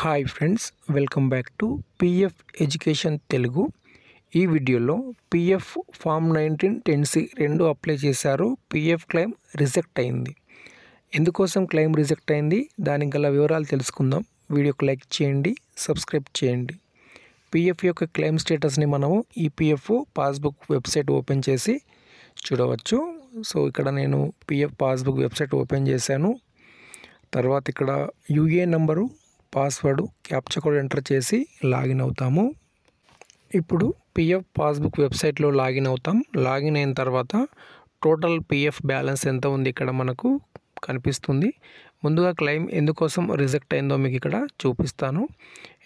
hi friends welcome back to PF education Telugu ఈ వీడియోలో PF form nineteen ten C రెండు apply చేశారు PF claim reject అయింది ఎందుకోసం క్లెయిమ్ రిజెక్ట్ అయింది దానికి గల వివరాలు తెలుసుకుందాం వీడియోకి లైక్ చేయండి సబ్స్క్రైబ్ చేయండి పిఎఫ్ యొక్క క్లెయిమ్ స్టేటస్ని మనము ఈపిఎఫ్ పాస్బుక్ వెబ్సైట్ ఓపెన్ చేసి చూడవచ్చు సో ఇక్కడ నేను పిఎఫ్ పాస్బుక్ వెబ్సైట్ ఓపెన్ చేశాను తర్వాత ఇక్కడ UA number password captcha code enter చేసి లాగిన్ అవుతాము ఇప్పుడు పిఎఫ్ పాస్బుక్ వెబ్సైట్లో లాగిన్ అవుతాం లాగిన్ అయిన తర్వాత టోటల్ పిఎఫ్ బ్యాలెన్స్ ఎంత ఉంది ఇక్కడ మనకు కనిపిస్తుంది ముందుగా క్లెయిమ్ ఎందుకోసం రిజెక్ట్ అయిందో మీకు ఇక్కడ చూపిస్తాను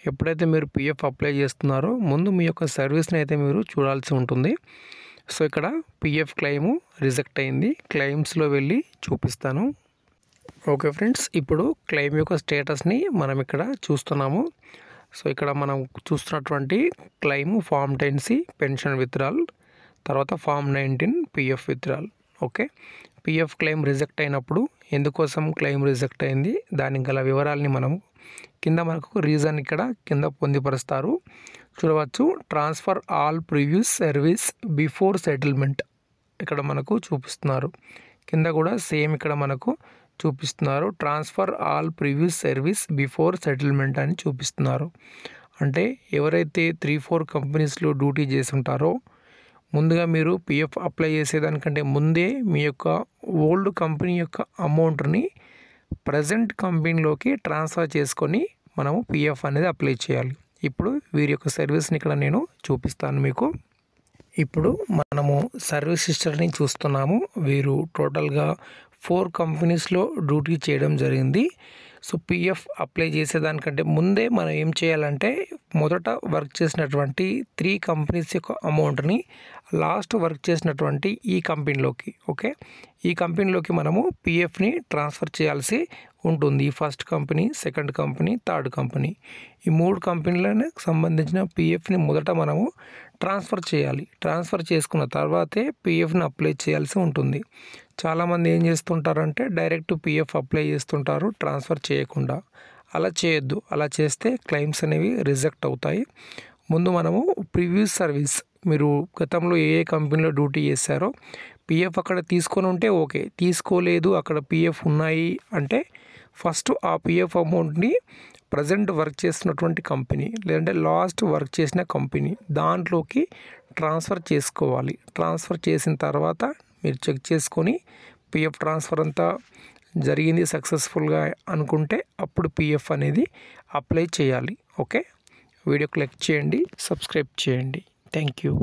ఎప్పుడైతే మీరు పిఎఫ్ అప్లై చేస్తున్నారో ముందు మీ యొక్క సర్వీస్ని అయితే మీరు చూడాల్సి ఉంటుంది సో ఇక్కడ పిఎఫ్ క్లెయిము రిజెక్ట్ అయింది క్లెయిమ్స్లో వెళ్ళి చూపిస్తాను ఓకే ఫ్రెండ్స్ ఇప్పుడు క్లెయిమ్ యొక్క స్టేటస్ని మనం ఇక్కడ చూస్తున్నాము సో ఇక్కడ మనం చూస్తున్నటువంటి claim form ten C pension withdrawal తర్వాత form nineteen PF withdrawal okay PF claim reject అయినప్పుడు ఎందుకోసం క్లెయిమ్ రిజెక్ట్ అయింది దానికి గల వివరాలని మనం కింద మనకు రీజన్ ఇక్కడ కింద పొందిపరుస్తారు చూడవచ్చు transfer all previous service before settlement ఇక్కడ మనకు చూపిస్తున్నారు కింద కూడా సేమ్ ఇక్కడ మనకు చూపిస్తున్నారు transfer all previous service before settlement అని చూపిస్తున్నారు అంటే ఎవరైతే త్రీ ఫోర్ కంపెనీస్లో డ్యూటీ చేస్తుంటారో ముందుగా మీరు పిఎఫ్ అప్లై చేసేదానికంటే ముందే మీ యొక్క ఓల్డ్ కంపెనీ యొక్క అమౌంట్ని ప్రజెంట్ కంపెనీలోకి ట్రాన్స్ఫర్ చేసుకొని మనము పిఎఫ్ అనేది అప్లై చేయాలి ఇప్పుడు వీరి యొక్క సర్వీస్ని ఇక్కడ నేను చూపిస్తాను మీకు ఇప్పుడు మనము సర్వీస్ హిస్టరీని చూస్తున్నాము వీరు టోటల్గా ఫోర్ కంపెనీస్లో డ్యూటీ చేయడం జరిగింది సో పిఎఫ్ అప్లై చేసేదానికంటే ముందే మనం ఏం చేయాలంటే మొదట వర్క్ చేసినటువంటి త్రీ కంపెనీస్ యొక్క అమౌంట్ని లాస్ట్ వర్క్ చేసినటువంటి ఈ కంపెనీలోకి ఓకే ఈ కంపెనీలోకి మనము పిఎఫ్ని ట్రాన్స్ఫర్ చేయాల్సి ఉంటుంది first company second company third company ఈ మూడు కంపెనీలకు సంబంధించిన పిఎఫ్ని మొదట మనము ట్రాన్స్ఫర్ చేయాలి ట్రాన్స్ఫర్ చేసుకున్న తర్వాతే పిఎఫ్ని అప్లై చేయాల్సి ఉంటుంది చాలామంది ఏం చేస్తుంటారంటే డైరెక్ట్ పిఎఫ్ అప్లై చేస్తుంటారు ట్రాన్స్ఫర్ చేయకుండా అలా చేయొద్దు అలా చేస్తే క్లెయిమ్స్ అనేవి రిజెక్ట్ అవుతాయి ముందు మనము ప్రివ్యూ సర్వీస్ మీరు గతంలో ఏ ఏ కంపెనీలో డ్యూటీ చేశారో పిఎఫ్ అక్కడ తీసుకొని ఉంటే ఓకే తీసుకోలేదు అక్కడ పిఎఫ్ ఉన్నాయి అంటే ఫస్ట్ ఆ పిఎఫ్ అమౌంట్ని ప్రజెంట్ వర్క్ చేస్తున్నటువంటి కంపెనీ లేదంటే లాస్ట్ వర్క్ చేసిన కంపెనీ దాంట్లోకి ట్రాన్స్ఫర్ చేసుకోవాలి ట్రాన్స్ఫర్ చేసిన తర్వాత మీరు చెక్ చేసుకొని పిఎఫ్ ట్రాన్స్ఫర్ అంతా జరిగింది సక్సెస్ఫుల్గా అనుకుంటే అప్పుడు పిఎఫ్ అనేది అప్లై చేయాలి ఓకే వీడియో క్లిక్ చేయండి సబ్స్క్రైబ్ చేయండి థ్యాంక్ యూ